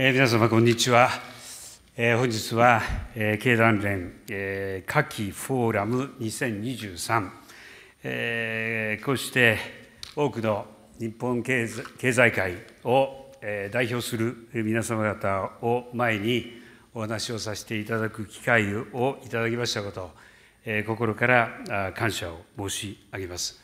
皆様、こんにちは。本日は、経団連夏季フォーラム2023、こうして多くの日本経済界を代表する皆様方を前にお話をさせていただく機会をいただきましたこと、心から感謝を申し上げます。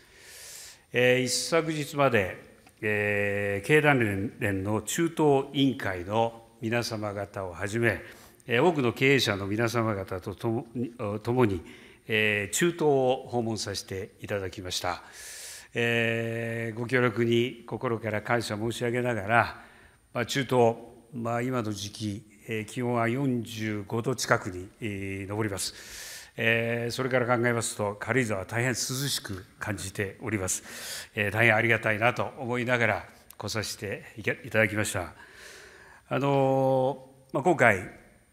一昨日までえー、経団連の中東委員会の皆様方をはじめ、多くの経営者の皆様方とともに、えー、中東を訪問させていただきました。えー、ご協力に心から感謝申し上げながら、まあ、中東、まあ、今の時期、えー、気温は45度近くに、えー、上ります。えー、それから考えますと軽井沢大変涼しく感じております、えー、大変ありがたいなと思いながら来させていただきましたあのー、まあ、今回、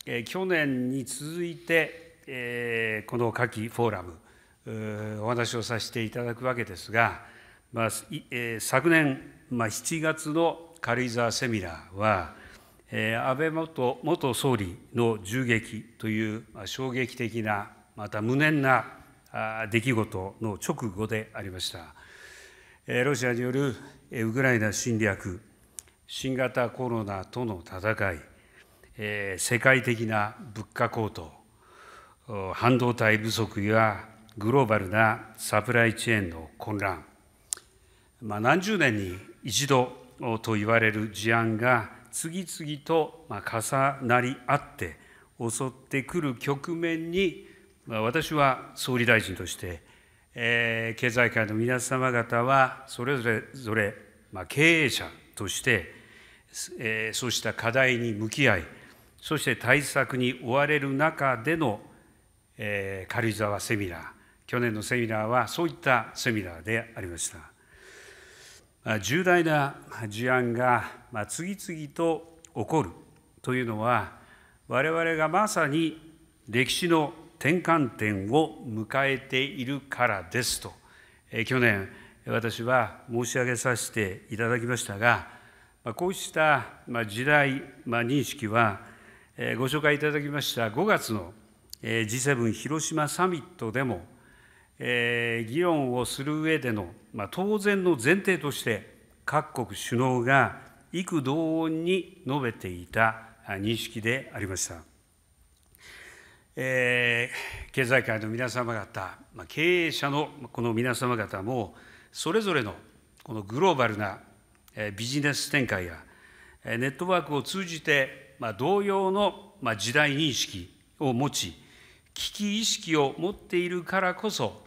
えー、去年に続いて、えー、この夏季フォーラムお話をさせていただくわけですが、まあえー、昨年、まあ、7月の軽井沢セミナーは、えー、安倍元元総理の銃撃という、まあ、衝撃的なまた無念な出来事の直後でありました。ロシアによるウクライナ侵略、新型コロナとの戦い、世界的な物価高騰、半導体不足やグローバルなサプライチェーンの混乱、まあ、何十年に一度と言われる事案が次々と重なり合って襲ってくる局面に私は総理大臣として、えー、経済界の皆様方はそれぞれまあ、経営者として、えー、そうした課題に向き合いそして対策に追われる中での、えー、軽井沢セミナー去年のセミナーはそういったセミナーでありました、まあ、重大な事案が、まあ、次々と起こるというのは我々がまさに歴史の転換点を迎えているからですと、え去年、私は申し上げさせていただきましたが、こうした時代認識は、ご紹介いただきました5月の G7 広島サミットでも、議論をする上での当然の前提として、各国首脳が幾同音に述べていた認識でありました。えー、経済界の皆様方、まあ、経営者のこの皆様方も、それぞれのこのグローバルなビジネス展開や、ネットワークを通じて、まあ、同様の時代認識を持ち、危機意識を持っているからこそ、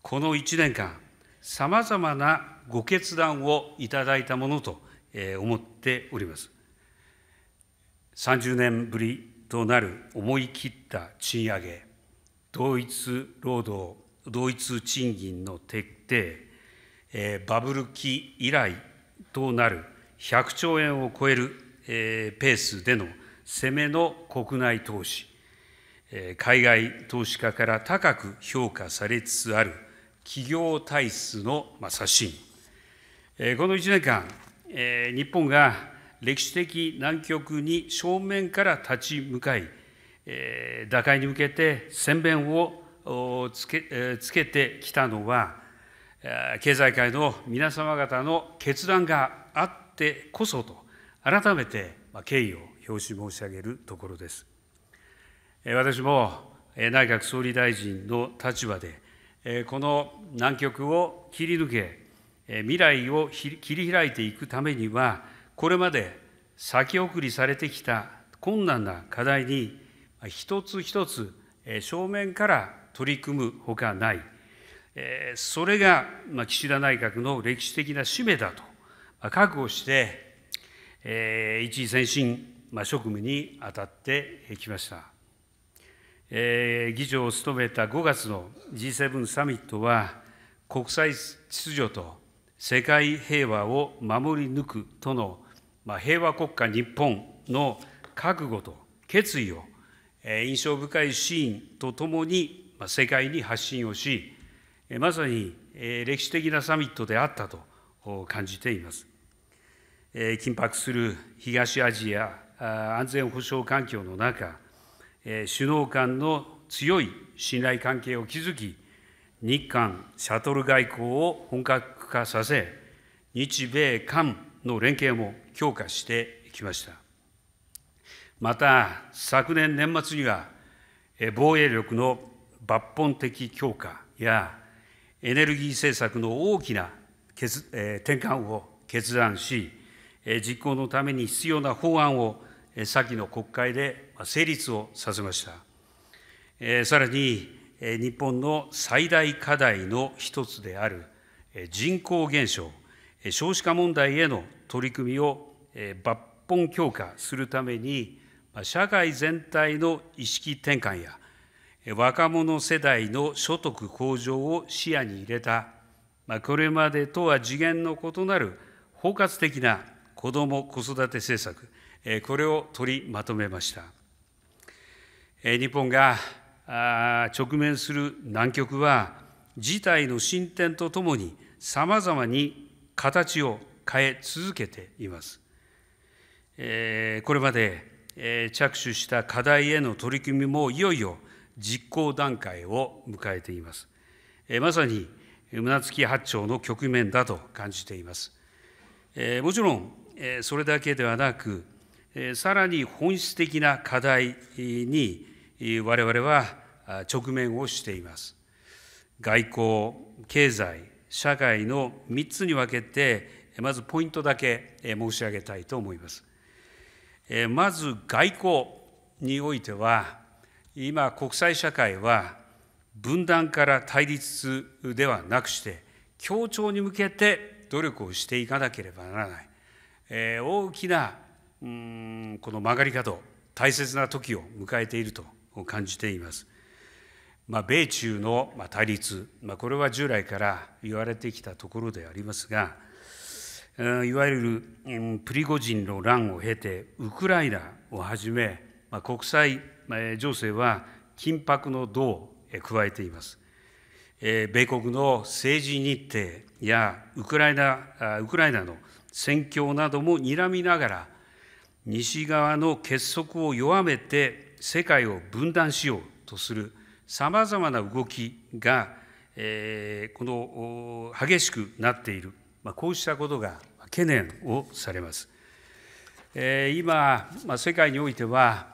この1年間、さまざまなご決断をいただいたものと思っております。30年ぶりとなる思い切った賃上げ、同一労働、同一賃金の徹底、えバブル期以来となる100兆円を超える、えペースでの攻めの国内投資、え海外投資家から高く評価されつつある企業体質の、まあ、刷新、えこの1年間、え日本が歴史的難局に正面から立ち向かい、え打開に向けて先弁をつけえつけてきたのは、経済界の皆様方の決断があってこそと、改めて敬意を表し申し上げるところです。私も内閣総理大臣の立場で、この難局を切り抜け、未来を切り開いていくためには、これまで先送りされてきた困難な課題に一つ一つ正面から取り組むほかない、それが岸田内閣の歴史的な使命だと覚悟して、一時先進職務に当たってきました。議長を務めた5月の G7 サミットは、国際秩序と世界平和を守り抜くとのまあ、平和国家日本の覚悟と決意を印象深いシーンとともに世界に発信をし、まさに歴史的なサミットであったと感じています。緊迫する東アジア安全保障環境の中、首脳間の強い信頼関係を築き、日韓シャトル外交を本格化させ、日米韓の連携も強化してきました。また、昨年年末には、防衛力の抜本的強化や、エネルギー政策の大きなえ転換を決断し、え実行のために必要な法案を、え先の国会で成立をさせました。えさらに、え日本の最大課題の一つである、え人口減少、少子化問題への取り組みを抜本強化するために、社会全体の意識転換や、若者世代の所得向上を視野に入れた、これまでとは次元の異なる包括的な子ども・子育て政策、これを取りまとめました。日本が直面する難局は、事態の進展とともに、さまざまに形を変え続けています。えこれまで、え着手した課題への取り組みもいよいよ実行段階を迎えています。えまさに胸突八丁の局面だと感じています。えもちろん、えそれだけではなく、えさらに本質的な課題に我々は直面をしています。外交、経済、社会の3つに分けてまずポイントだけ申し上げたいと思います。まず外交においては、今、国際社会は分断から対立ではなくして、協調に向けて努力をしていかなければならない、え大きなんこの曲がり角、大切な時を迎えていると感じています。まあ、米中の対立、まあ、これは従来から言われてきたところでありますが、いわゆるプリゴジンの乱を経てウクライナをはじめ国際情勢は緊迫の度を加えています。米国の政治日程やウクライナウクライナの戦況なども睨みながら西側の結束を弱めて世界を分断しようとするさまざまな動きが、えこの激しくなっているこうしたことが懸念をされます。今、世界においては、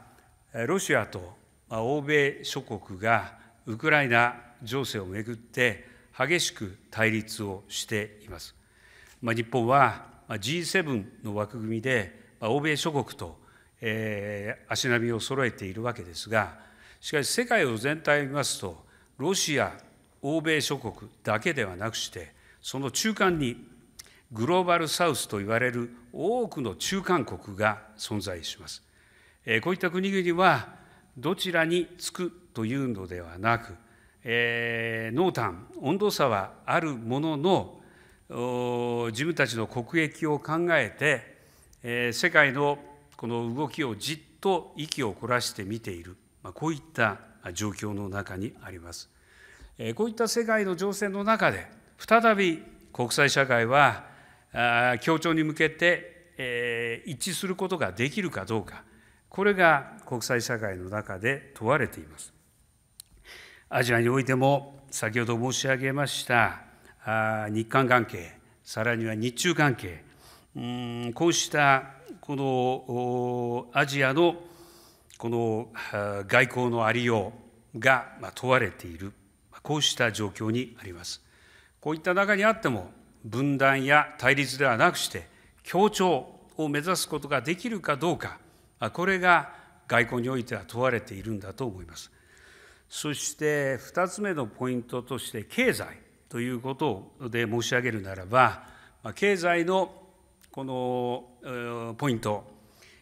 ロシアと欧米諸国がウクライナ情勢をめぐって激しく対立をしています。日本は G7 の枠組みで欧米諸国と足並みを揃えているわけですが、しかし世界を全体を見ますと、ロシア、欧米諸国だけではなくして、その中間にグローバルサウスといわれる多くの中間国が存在します。こういった国々はどちらにつくというのではなく、えー、濃淡温度差はあるものの自分たちの国益を考えて、えー、世界のこの動きをじっと息を凝らして見ている、まあ、こういった状況の中にあります。えー、こういった世界の情勢の中で再び国際社会は協調に向けて一致することができるかどうか、これが国際社会の中で問われています。アジアにおいても、先ほど申し上げました日韓関係、さらには日中関係、うんこうしたこのアジアのこの外交のありようが問われている、こうした状況にあります。こういった中にあっても、分断や対立ではなくして協調を目指すことができるかどうかこれが外交においては問われているんだと思いますそして2つ目のポイントとして経済ということで申し上げるならば経済のこのポイント、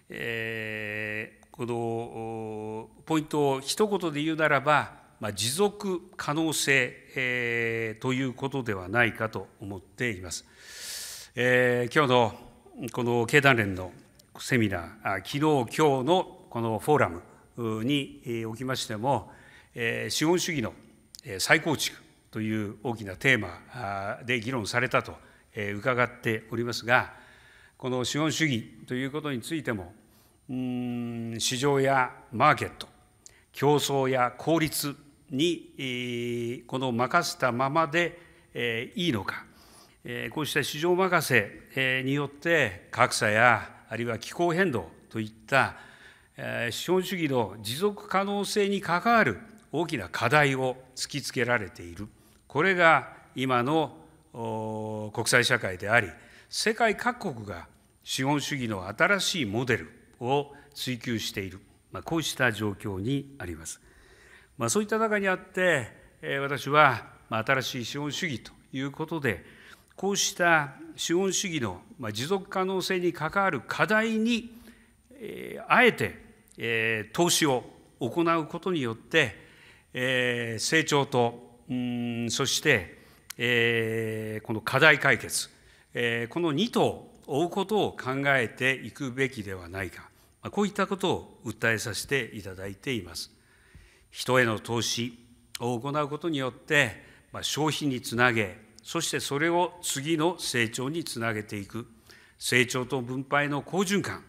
えこのポイントを一言で言うならば持続可能性ということではないかと思っています。えー、今日のこの経団連のセミナー、昨日今日のこのフォーラムにおきましても、資本主義の再構築という大きなテーマで議論されたと伺っておりますが、この資本主義ということについても、うん市場やマーケット、競争や効率にこの任せたままでいいのか、こうした市場任せによって格差やあるいは気候変動といった資本主義の持続可能性に関わる大きな課題を突きつけられている、これが今の国際社会であり、世界各国が資本主義の新しいモデルを追求している、まあ、こうした状況にあります。まあ、そういった中にあって、え私は、まあ、新しい資本主義ということで、こうした資本主義の、まあ、持続可能性に関わる課題に、えー、あえて、えー、投資を行うことによって、えー、成長と、うんそして、えこの課題解決、えこの2頭を追うことを考えていくべきではないか、まあ、こういったことを訴えさせていただいています。人への投資を行うことによって、まあ、消費につなげ、そしてそれを次の成長につなげていく、成長と分配の好循環、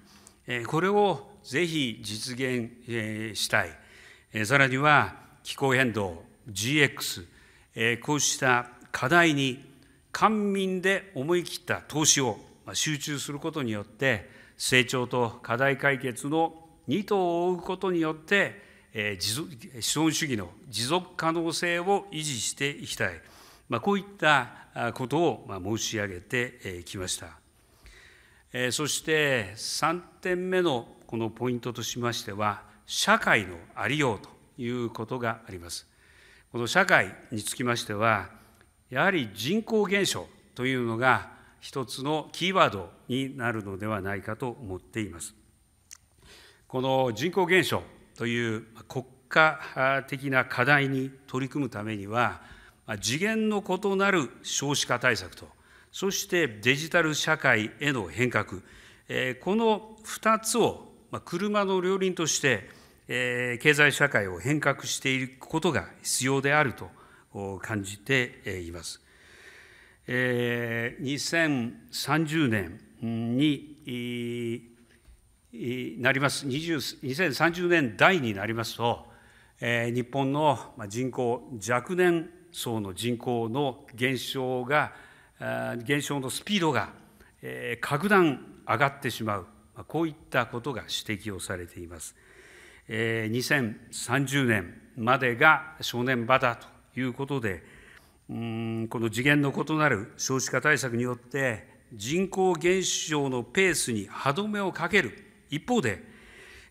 これをぜひ実現したい、さらには気候変動、GX、こうした課題に官民で思い切った投資を集中することによって、成長と課題解決の2頭を追うことによって、資本主義の持続可能性を維持していきたい、こういったことを申し上げてきました。そして3点目のこのポイントとしましては、社会のありようということがあります。この社会につきましては、やはり人口減少というのが一つのキーワードになるのではないかと思っています。この人口減少という国家的な課題に取り組むためには、次元の異なる少子化対策と、そしてデジタル社会への変革、この2つを車の両輪として、経済社会を変革していくことが必要であると感じています。2030年になります、2030年代になりますと、え日本の人口、若年層の人口の減少が、減少のスピードが、え格段上がってしまう、こういったことが指摘をされています。え2030年までが正念場だということで、うんこの次元の異なる少子化対策によって、人口減少のペースに歯止めをかける。一方で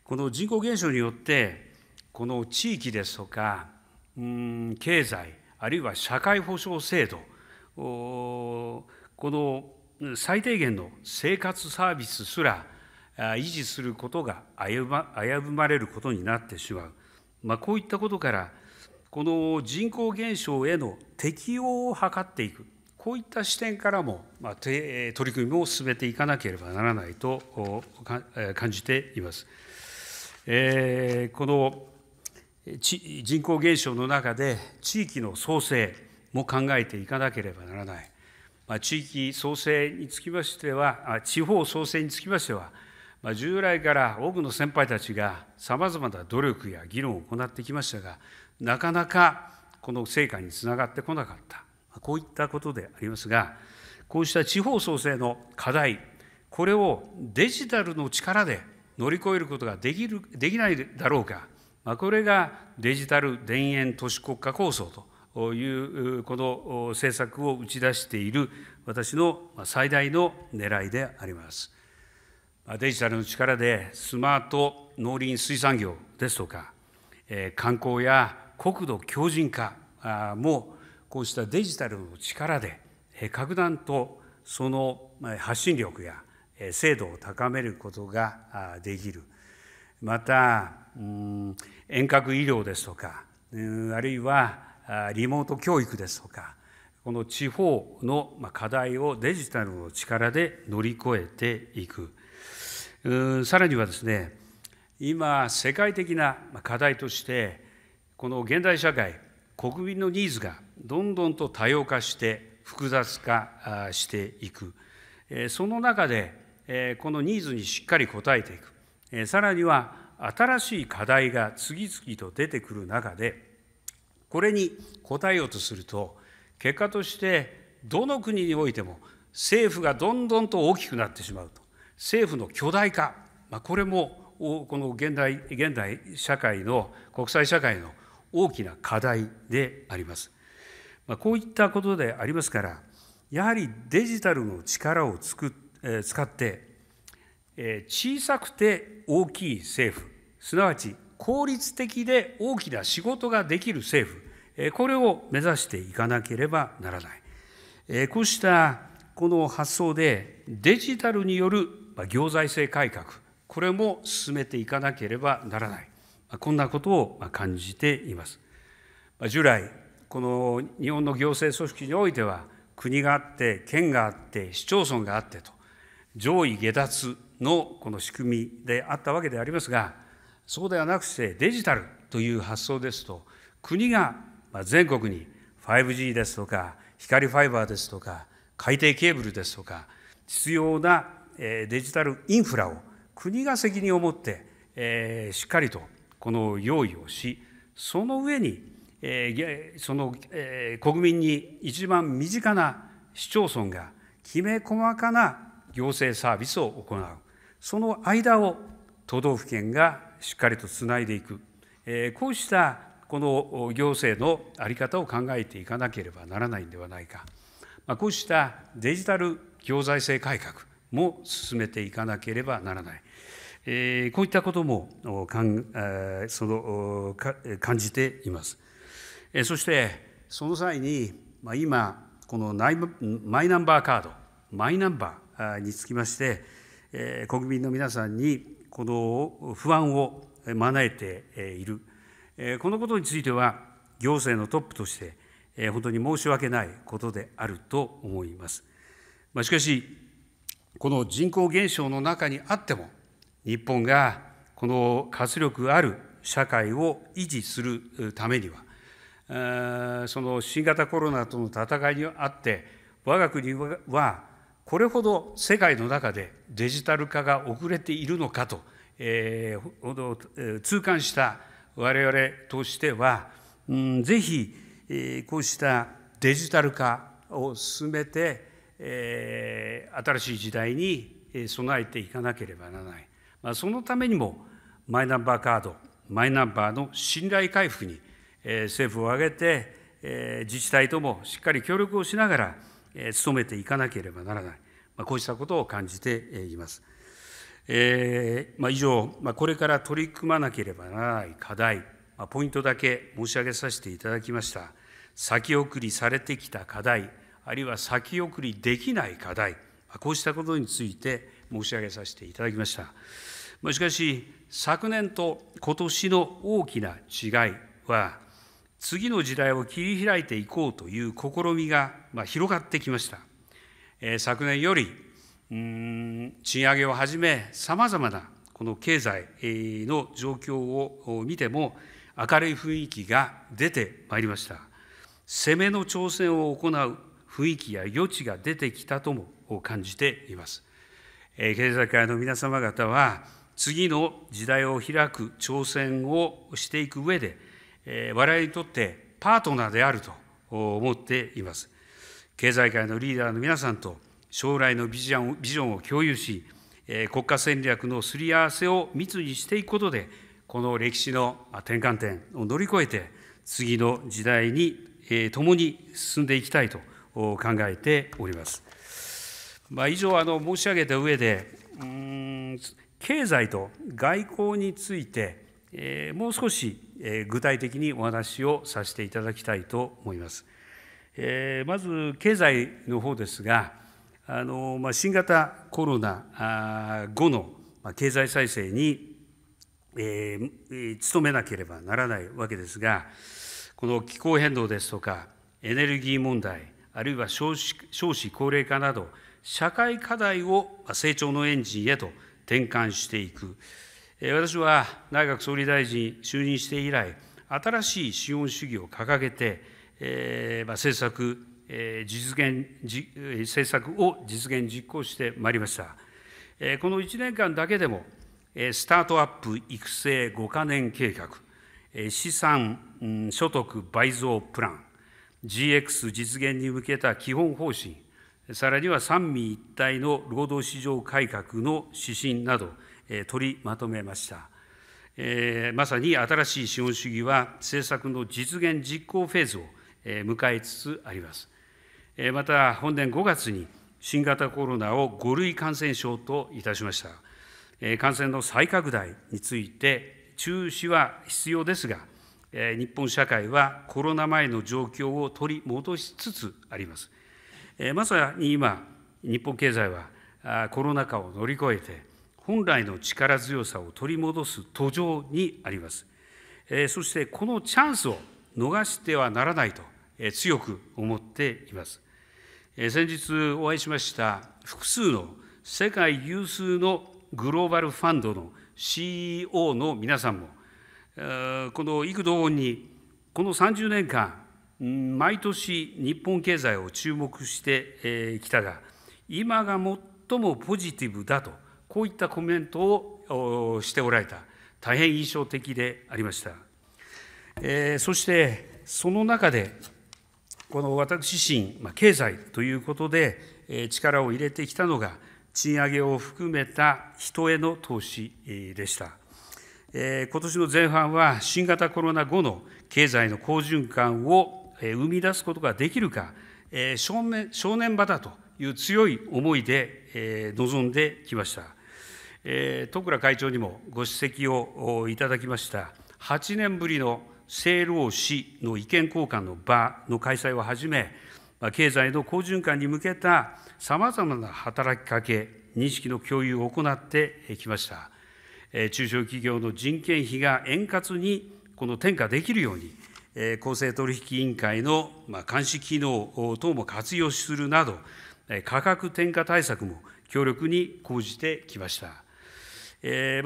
この人口減少によってこの地域ですとかうん経済あるいは社会保障制度この最低限の生活サービスすら維持することが危ぶまれることになってしまう、まあ、こういったことからこの人口減少への適応を図っていくこういった視点からも、まあ、取り組みを進めていかなければならないと感じています。えー、この人口減少の中で地域の創生も考えていかなければならない、まあ、地域創生につきましては、地方創生につきましては、まあ、従来から多くの先輩たちがさまざまな努力や議論を行ってきましたが、なかなかこの成果につながってこなかった。こういったことでありますが、こうした地方創生の課題、これをデジタルの力で乗り越えることができるできないだろうか、まこれがデジタル田園都市国家構想というこの政策を打ち出している私の最大の狙いであります。デジタルの力でスマート農林水産業ですとか、観光や国土強靭化もこうしたデジタルの力で格段とその発信力や精度を高めることができるまた遠隔医療ですとかあるいはリモート教育ですとかこの地方の課題をデジタルの力で乗り越えていくさらにはですね今世界的な課題としてこの現代社会国民のニーズがどんどんと多様化して複雑化していくその中でこのニーズにしっかり応えていくさらには新しい課題が次々と出てくる中でこれに応えようとすると結果としてどの国においても政府がどんどんと大きくなってしまうと政府の巨大化、まあ、これもこの現代現代社会の国際社会の大きな課題であります。まあ、こういったことでありますから、やはりデジタルの力をつく、えー、使って、えー、小さくて大きい政府、すなわち効率的で大きな仕事ができる政府、えー、これを目指していかなければならない。えー、こうしたこの発想で、デジタルによる行財政改革、これも進めていかなければならない。こんなことを感じています。従来、この日本の行政組織においては、国があって、県があって、市町村があってと、上位下脱のこの仕組みであったわけでありますが、そうではなくしてデジタルという発想ですと、国が全国に 5G ですとか、光ファイバーですとか、海底ケーブルですとか、必要なデジタルインフラを国が責任を持って、しっかりとこの用意をしその上に、えー、その、えー、国民に一番身近な市町村がきめ細かな行政サービスを行うその間を都道府県がしっかりとつないでいく、えー、こうしたこの行政の在り方を考えていかなければならないんではないか、まあ、こうしたデジタル行財政改革も進めていかなければならないえこういったこともかんそのか感じています。えそしてその際に、まあ、今このマイナンバーカードマイナンバーにつきまして、え国民の皆さんにこの不安を招いている、えこのことについては行政のトップとして、え本当に申し訳ないことであると思います。まあ、しかしこの人口減少の中にあっても日本がこの活力ある社会を維持するためには、その新型コロナとの戦いにあって、我が国はこれほど世界の中でデジタル化が遅れているのかと、え痛感した我々としては、うん、ぜひ、えこうしたデジタル化を進めて、え新しい時代に備えていかなければならない。そのためにもマイナンバーカード、マイナンバーの信頼回復に、政府を挙げて、自治体ともしっかり協力をしながら、努めていかなければならない、こうしたことを感じています。以上、これから取り組まなければならない課題、ポイントだけ申し上げさせていただきました。先送りされてきた課題、あるいは先送りできない課題、こうしたことについて申し上げさせていただきました。しかし、昨年と今年の大きな違いは、次の時代を切り開いていこうという試みが、広がってきました。昨年より賃上げをはじめ、さまざまなこの経済の状況を見ても、明るい雰囲気が出てまいりました。攻めの挑戦を行う雰囲気や余地が出てきたとも感じています。経済界の皆様方は、次の時代を開く挑戦をしていく上で、我々にとってパートナーであると思っています。経済界のリーダーの皆さんと将来のビジョンビジョンを共有し、国家戦略のすり合わせを密にしていくことで、この歴史の転換点を乗り越えて、次の時代に共に進んでいきたいと考えております。まあ、以上あの申し上げた上で、経済と外交について、えもう少し、え具体的にお話をさせていただきたいと思います。えまず経済の方ですが、あのまあ、新型コロナ後の経済再生に、え努めなければならないわけですが、この気候変動ですとか、エネルギー問題、あるいは少子少子高齢化など、社会課題を成長のエンジンへと転換していく。私は内閣総理大臣就任して以来、新しい資本主義を掲げて、えま政策、え実現政策を実現実行してまいりました。えこの1年間だけでも、えスタートアップ育成5か年計画、え資産、所得倍増プラン、GX 実現に向けた基本方針、さらには三位一体の労働市場改革の指針など、取りまとめました。まさに新しい資本主義は政策の実現実行フェーズを迎えつつあります。また、本年5月に新型コロナを5類感染症といたしました。感染の再拡大について、中止は必要ですが、日本社会はコロナ前の状況を取り戻しつつあります。まさに今、日本経済はコロナ禍を乗り越えて、本来の力強さを取り戻す途上にあります。そして、このチャンスを逃してはならないと強く思っています。先日お会いしました複数の世界有数のグローバルファンドの CEO の皆さんも、この幾度にこの30年間、毎年日本経済を注目してきたが、今が最もポジティブだと、こういったコメントをしておられた、大変印象的でありました。えそして、その中で、この私自身、まあ、経済ということで、え力を入れてきたのが、賃上げを含めた人への投資でした。え今年の前半は、新型コロナ後の経済の好循環を生み出すことができるか、正面正念場だという強い思いで臨んできました。戸倉会長にもご指摘をいただきました8年ぶりの政労使の意見交換の場の開催をはじめ、経済の好循環に向けたさまざまな働きかけ、認識の共有を行ってきました。中小企業の人件費が円滑にこの転嫁できるように、公正取引委員会の監視機能等も活用するなど、価格転嫁対策も強力に講じてきました。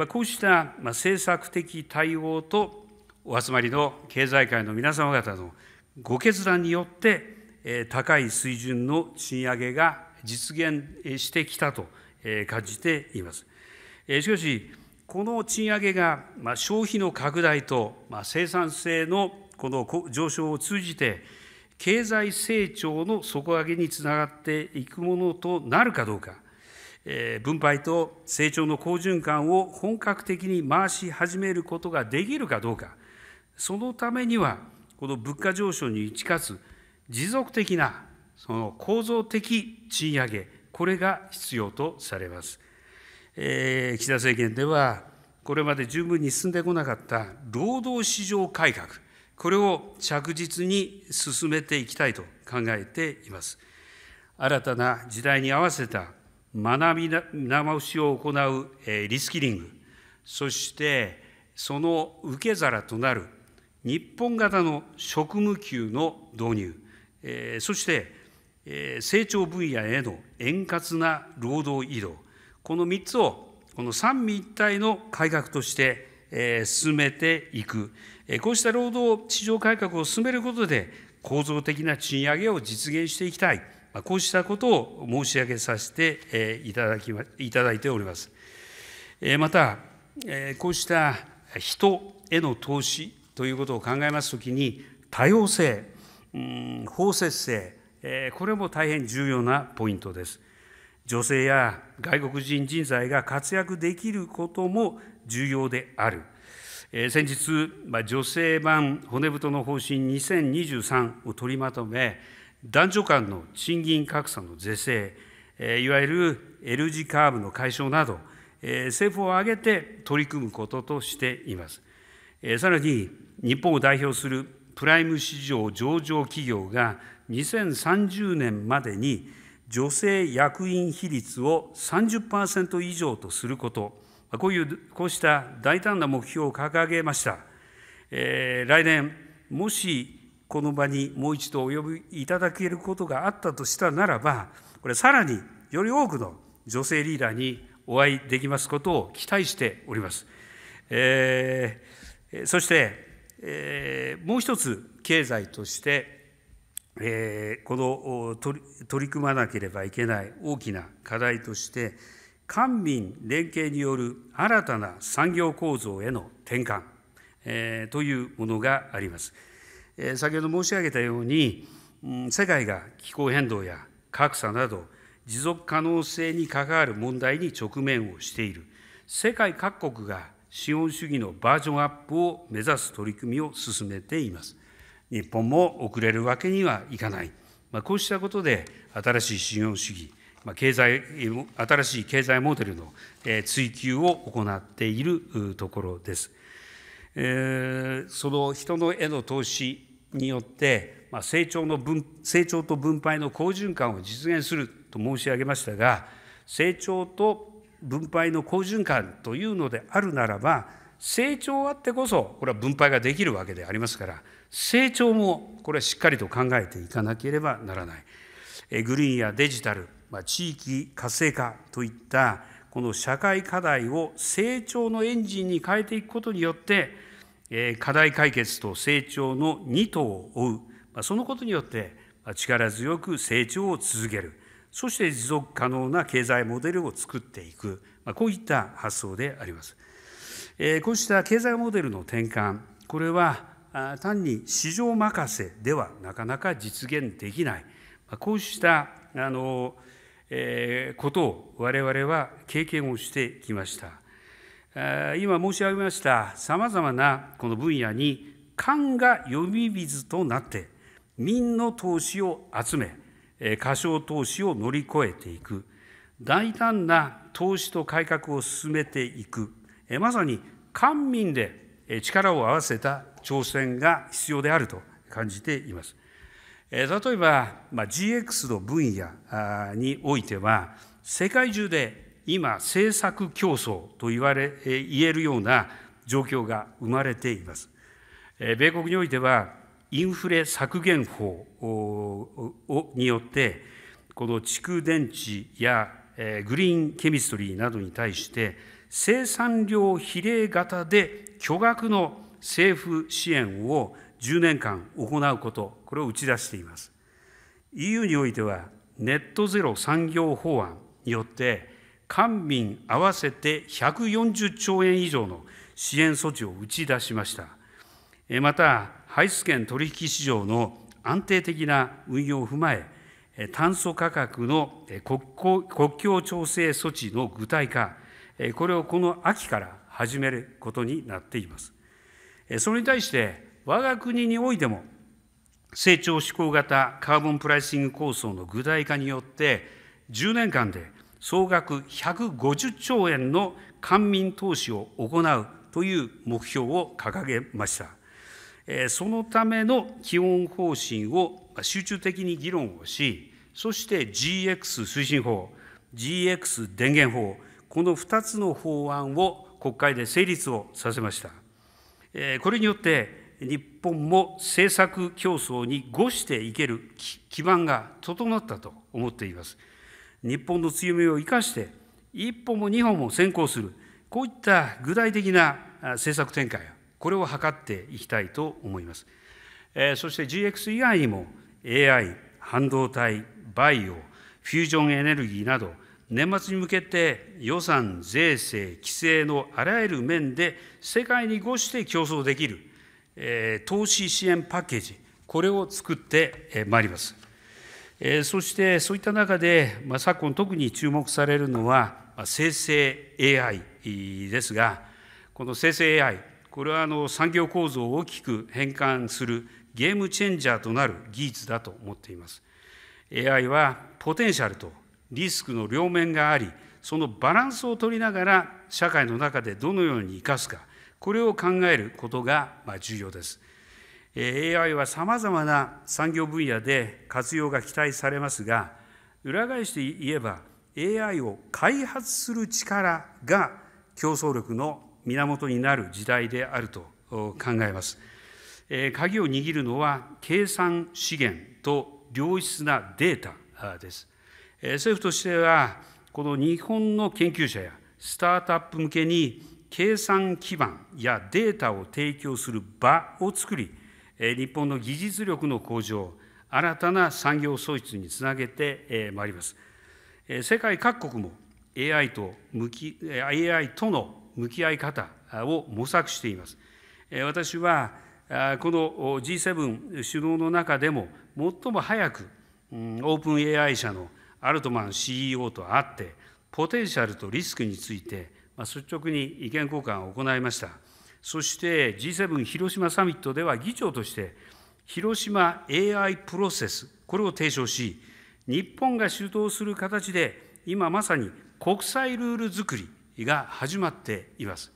こうした政策的対応と、お集まりの経済界の皆様方のご決断によって、高い水準の賃上げが実現してきたと感じています。しかし、この賃上げが消費の拡大と生産性のこの上昇を通じて、経済成長の底上げにつながっていくものとなるかどうか、え分配と成長の好循環を本格的に回し始めることができるかどうか、そのためには、この物価上昇に打ち勝つ持続的な、その構造的賃上げ、これが必要とされます。えー、岸田政権では、これまで十分に進んでこなかった労働市場改革、これを着実に進めていきたいと考えています。新たな時代に合わせた学び直しを行うリスキリング、そしてその受け皿となる日本型の職務給の導入、そして成長分野への円滑な労働移動、この3つをこの三位一体の改革として進めていく、こうした労働市場改革を進めることで、構造的な賃上げを実現していきたい、こうしたことを申し上げさせていただき、いただいております。また、こうした人への投資ということを考えますときに、多様性、包摂性、これも大変重要なポイントです。女性や外国人人材が活躍できることも重要である。え先日、まあ、女性版骨太の方針2023を取りまとめ、男女間の賃金格差の是正、えいわゆる L 字カーブの解消など、え政府を挙げて取り組むこととしています。えさらに、日本を代表するプライム市場上場企業が2030年までに女性役員比率を30%以上とすること、こういうこうした大胆な目標を掲げました。えー、来年、もしこの場にもう一度お呼びいただけることがあったとしたならば、これ、さらにより多くの女性リーダーにお会いできますことを期待しております。えー、そして、えー、もう一つ、経済として、えー、この取り組まなければいけない大きな課題として、官民連携による新たな産業構造への転換、えー、というものがあります。えー、先ほど申し上げたように、うん、世界が気候変動や格差など持続可能性に関わる問題に直面をしている世界各国が資本主義のバージョンアップを目指す取り組みを進めています。日本も遅れるわけにはいかない。まあ、こうしたことで新しい資本主義経済、新しい経済モデルの追求を行っているところです。その人のへの投資によって、成長の分成長と分配の好循環を実現すると申し上げましたが、成長と分配の好循環というのであるならば、成長あってこそ、これは分配ができるわけでありますから、成長もこれはしっかりと考えていかなければならない。グリーンやデジタル、地域活性化といったこの社会課題を成長のエンジンに変えていくことによって課題解決と成長の二頭を追うそのことによって力強く成長を続けるそして持続可能な経済モデルを作っていくこういった発想であります。こうした経済モデルの転換これは単に市場任せではなかなか実現できないこうしたあのえことを我々は経験をしてきました。今申し上げましたさまざまなこの分野に官が読み水となって民の投資を集め過小投資を乗り越えていく大胆な投資と改革を進めていくまさに官民で力を合わせた挑戦が必要であると感じています。例えば GX の分野においては、世界中で今、政策競争と言われ、言えるような状況が生まれています。米国においては、インフレ削減法によって、この蓄電池やグリーンケミストリーなどに対して、生産量比例型で巨額の政府支援を10年間行うこと、これを打ち出しています。EU においては、ネットゼロ産業法案によって、官民合わせて140兆円以上の支援措置を打ち出しました。また、排出権取引市場の安定的な運用を踏まえ、炭素価格の国境調整措置の具体化、これをこの秋から始めることになっています。それに対して、我が国においても、成長志向型カーボンプライシング構想の具体化によって、10年間で総額150兆円の官民投資を行うという目標を掲げました。そのための基本方針を集中的に議論をし、そして GX 推進法、GX 電源法、この2つの法案を国会で成立をさせました。これによって日本も政策競争に誤していける基盤が整ったと思っています。日本の強みを生かして、一歩も二歩も先行する、こういった具体的な政策展開、これを図っていきたいと思います。そして GX 以外にも AI、半導体、バイオ、フュージョンエネルギーなど、年末に向けて予算、税制、規制のあらゆる面で世界にごして競争できる投資支援パッケージ、これを作ってまいります。そしてそういった中で、まあ、昨今特に注目されるのは、生成 AI ですが、この生成 AI、これはあの産業構造を大きく変換するゲームチェンジャーとなる技術だと思っています。AI はポテンシャルとリスクの両面があり、そのバランスを取りながら、社会の中でどのように生かすか、これを考えることが重要です。AI はさまざまな産業分野で活用が期待されますが、裏返して言えば、AI を開発する力が競争力の源になる時代であると考えます。鍵を握るのは計算資源と良質なデータです。政府としては、この日本の研究者やスタートアップ向けに計算基盤やデータを提供する場を作り、日本の技術力の向上、新たな産業創出につなげてまいります。世界各国も AI と向き AI との向き合い方を模索しています。私はこの G7 首脳の中でも最も早くオープン AI 社のアルトマン CEO と会ってポテンシャルとリスクについて率直に意見交換を行いました。そして G7 広島サミットでは議長として、広島 AI プロセス、これを提唱し、日本が主導する形で、今まさに国際ルール作りが始まっています。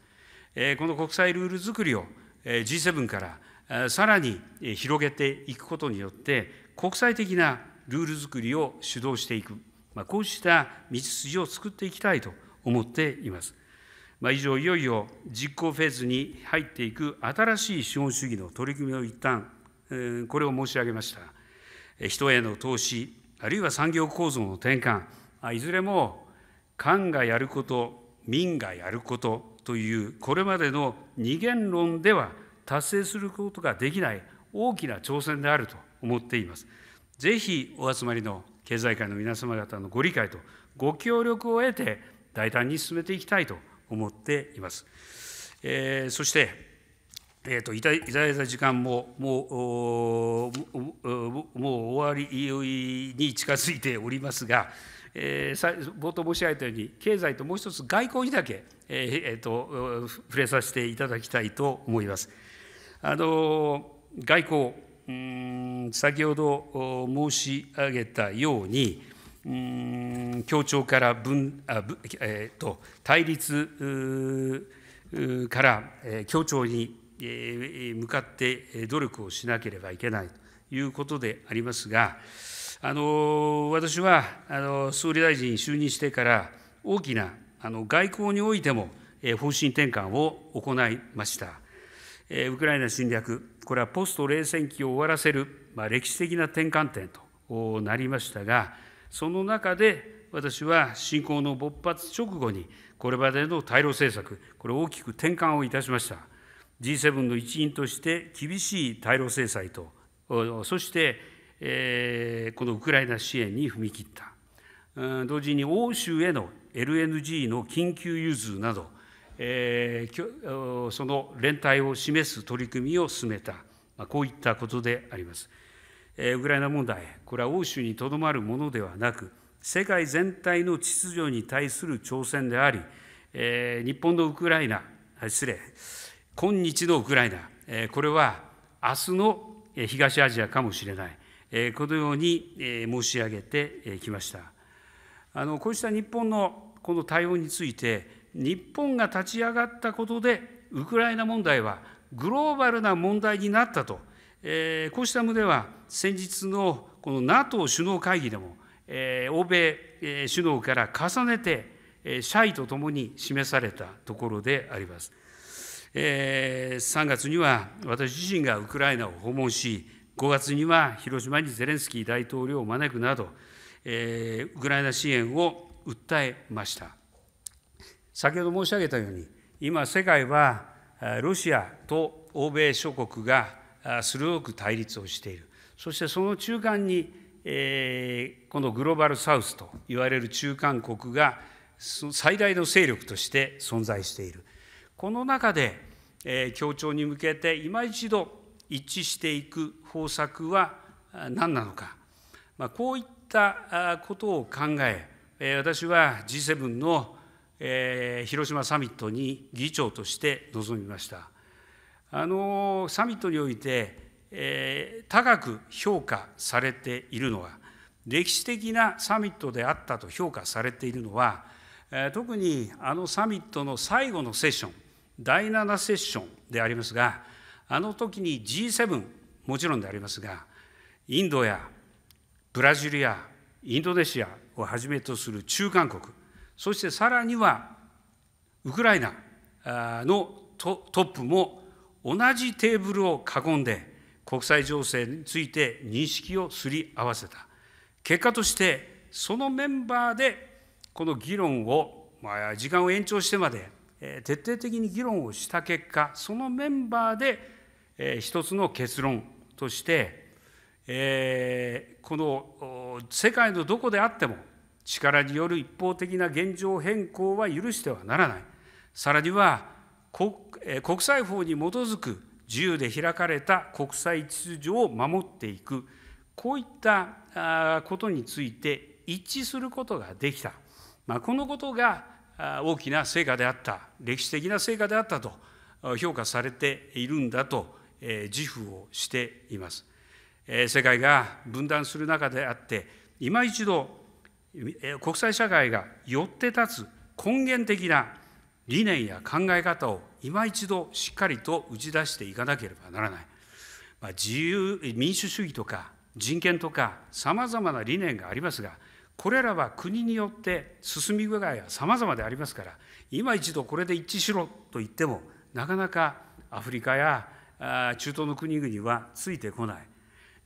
この国際ルール作りを G7 からさらに広げていくことによって、国際的なルール作りを主導していく、こうした道筋を作っていきたいと思っています。まあ、以上、いよいよ実行フェーズに入っていく新しい資本主義の取り組みの一端、これを申し上げました。人への投資、あるいは産業構造の転換、いずれも官がやること、民がやることという、これまでの二元論では達成することができない大きな挑戦であると思っています。ぜひお集まりの経済界の皆様方のご理解とご協力を得て、大胆に進めていきたいと思っています。えー、そして、えーと、いたいただいた時間ももうもう終わりに近づいておりますが、えー、冒頭申し上げたように経済ともう一つ外交にだけ、えー、えー、と触れさせていただきたいと思います。あの外交うん先ほど申し上げたように、協調から分あ、えーと、対立から協調に向かって努力をしなければいけないということでありますが、あの私はあの総理大臣就任してから大きなあの外交においても方針転換を行いました。ウクライナ侵略、これはポスト冷戦期を終わらせる、まあ、歴史的な転換点となりましたが、その中で私は侵攻の勃発直後にこれまでの対ロ政策これ大きく転換をいたしました G7 の一員として厳しい対ロ制裁とそして、このウクライナ支援に踏み切った同時に欧州への LNG の緊急融通など、その連帯を示す取り組みを進めた、こういったことであります。ウクライナ問題、これは欧州にとどまるものではなく、世界全体の秩序に対する挑戦であり、日本のウクライナ、失礼、今日のウクライナ、これは明日の東アジアかもしれない、このように申し上げてきました。あのこうした日本のこの対応について、日本が立ち上がったことで、ウクライナ問題はグローバルな問題になったとえこうした旨は先日のこの NATO 首脳会議でも、え欧米、え首脳から重ねて、え謝意とともに示されたところであります。え3月には私自身がウクライナを訪問し、5月には広島にゼレンスキー大統領を招くなど、えウクライナ支援を訴えました。先ほど申し上げたように、今、世界はロシアと欧米諸国が鋭く対立をしている、そしてその中間に、えー、このグローバルサウスといわれる中間国が最大の勢力として存在している、この中で、えー、協調に向けて、今一度一致していく方策は何なのか、まあ、こういったことを考え、え私は G7 の、えー、広島サミットに議長として臨みました。あのサミットにおいて、えー、高く評価されているのは、歴史的なサミットであったと評価されているのは、えー、特にあのサミットの最後のセッション、第7セッションでありますが、あの時に G7、もちろんでありますが、インドやブラジルやインドネシアをはじめとする中韓国、そしてさらにはウクライナのトップも同じテーブルを囲んで国際情勢について認識をすり合わせた結果としてそのメンバーでこの議論を、まあ、時間を延長してまで、えー、徹底的に議論をした結果そのメンバーで、えー、一つの結論として、えー、この世界のどこであっても力による一方的な現状変更は許してはならない。さらには国際法に基づく自由で開かれた国際秩序を守っていく、こういったことについて一致することができた、まあ、このことが大きな成果であった、歴史的な成果であったと評価されているんだと自負をしています。世界が分断する中であって、今一度、国際社会がよって立つ根源的な理念や考え方を今一度しっかりと打ち出していかなければならない。まあ、自由、民主主義とか人権とかさまざまな理念がありますが、これらは国によって進み具合はさまざまでありますから、今一度これで一致しろと言っても、なかなかアフリカや中東の国々はついてこない。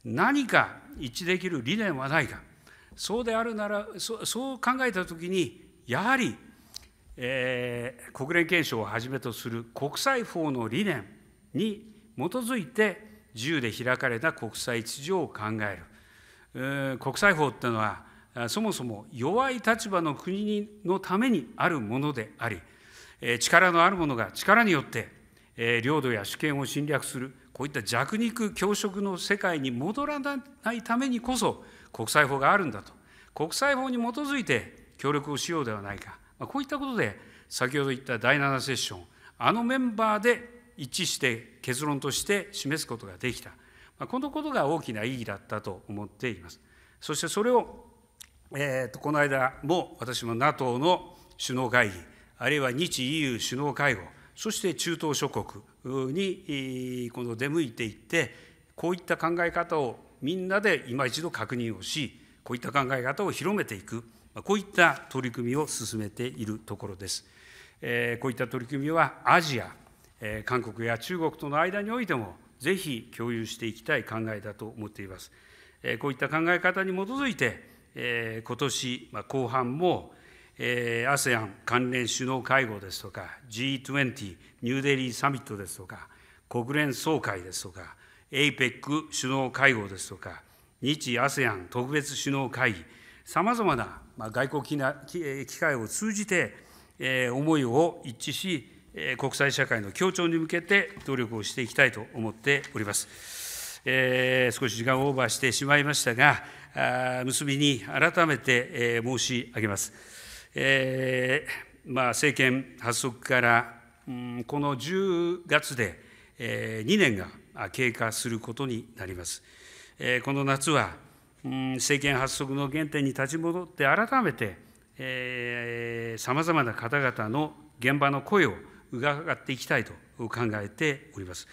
何か一致できる理念はないか。そうであるなら、そう考えたときに、やはりえー、国連憲章をはじめとする国際法の理念に基づいて自由で開かれた国際秩序を考える国際法っていうのはそもそも弱い立場の国のためにあるものであり力のあるものが力によって領土や主権を侵略するこういった弱肉強食の世界に戻らないためにこそ国際法があるんだと国際法に基づいて協力をしようではないかこういったことで、先ほど言った第7セッション、あのメンバーで一致して結論として示すことができた、まこのことが大きな意義だったと思っています。そしてそれを、えー、とこの間も私も NATO の首脳会議、あるいは日 EU 首脳会合、そして中東諸国にこの出向いていって、こういった考え方をみんなで今一度確認をし、こういった考え方を広めていく。こういった取り組みを進めているところです。こういった取り組みはアジア、韓国や中国との間においても、ぜひ共有していきたい考えだと思っています。こういった考え方に基づいて、今年後半も、ASEAN 関連首脳会合ですとか、G20 ニューデリーサミットですとか、国連総会ですとか、APEC 首脳会合ですとか、日 ASEAN 特別首脳会議、さまざまなまあ、外交機な機会を通じて、え思いを一致し、え国際社会の協調に向けて努力をしていきたいと思っております。えー、少し時間をオーバーしてしまいましたが、あ結びに改めて、え申し上げます。えーまあ、政権発足から、うん、この10月で、えー、2年が経過することになります。えー、この夏は政権発足の原点に立ち戻って改めてさまざまな方々の現場の声を伺っていきたいと考えております。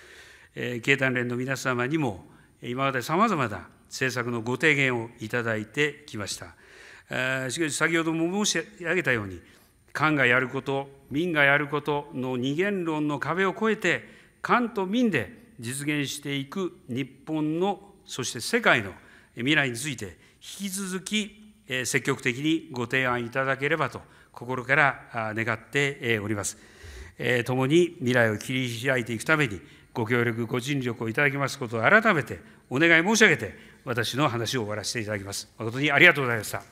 経団連の皆様にも今までさまざまな政策のご提言をいただいてきました。しかし先ほども申し上げたように官がやること民がやることの二元論の壁を越えて官と民で実現していく日本のそして世界の未来について引き続き積極的にご提案いただければと心から願っております。共に未来を切り開いていくためにご協力、ご尽力をいただきますことを改めてお願い申し上げて、私の話を終わらせていただきます。誠にありがとうございました。